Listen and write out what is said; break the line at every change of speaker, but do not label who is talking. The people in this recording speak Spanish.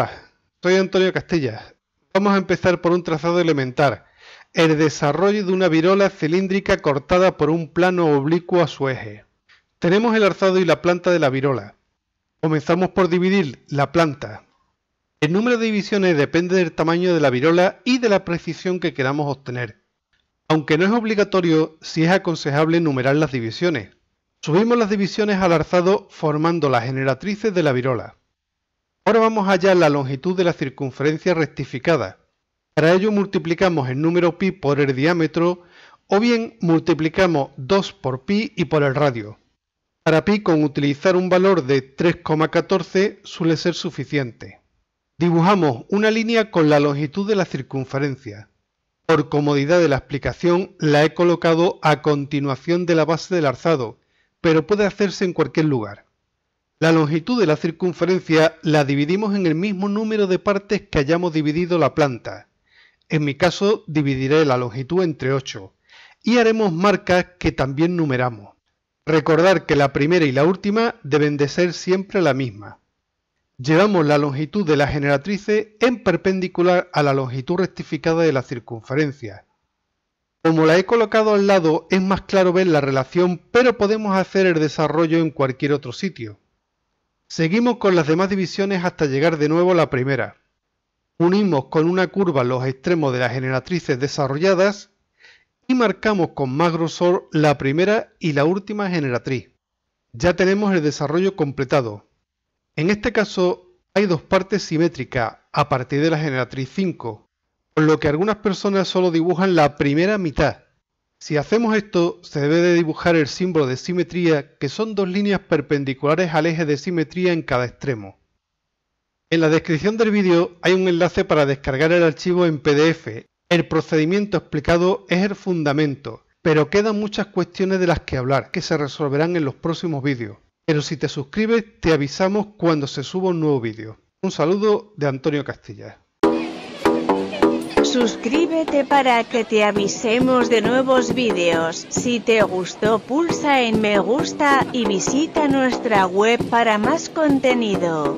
Hola, soy Antonio Castilla. Vamos a empezar por un trazado elemental, el desarrollo de una virola cilíndrica cortada por un plano oblicuo a su eje. Tenemos el arzado y la planta de la virola. Comenzamos por dividir la planta. El número de divisiones depende del tamaño de la virola y de la precisión que queramos obtener. Aunque no es obligatorio, sí es aconsejable numerar las divisiones. Subimos las divisiones al arzado formando las generatrices de la virola. Ahora vamos a hallar la longitud de la circunferencia rectificada. Para ello multiplicamos el número pi por el diámetro o bien multiplicamos 2 por pi y por el radio. Para pi con utilizar un valor de 3,14 suele ser suficiente. Dibujamos una línea con la longitud de la circunferencia. Por comodidad de la explicación la he colocado a continuación de la base del alzado, pero puede hacerse en cualquier lugar. La longitud de la circunferencia la dividimos en el mismo número de partes que hayamos dividido la planta. En mi caso dividiré la longitud entre 8 y haremos marcas que también numeramos. Recordar que la primera y la última deben de ser siempre la misma. Llevamos la longitud de la generatrice en perpendicular a la longitud rectificada de la circunferencia. Como la he colocado al lado es más claro ver la relación, pero podemos hacer el desarrollo en cualquier otro sitio. Seguimos con las demás divisiones hasta llegar de nuevo a la primera. Unimos con una curva los extremos de las generatrices desarrolladas y marcamos con más grosor la primera y la última generatriz. Ya tenemos el desarrollo completado. En este caso hay dos partes simétricas a partir de la generatriz 5, por lo que algunas personas solo dibujan la primera mitad si hacemos esto, se debe de dibujar el símbolo de simetría, que son dos líneas perpendiculares al eje de simetría en cada extremo. En la descripción del vídeo hay un enlace para descargar el archivo en PDF. El procedimiento explicado es el fundamento, pero quedan muchas cuestiones de las que hablar, que se resolverán en los próximos vídeos. Pero si te suscribes, te avisamos cuando se suba un nuevo vídeo. Un saludo de Antonio Castilla. Suscríbete para que te avisemos de nuevos vídeos. Si te gustó pulsa en me gusta y visita nuestra web para más contenido.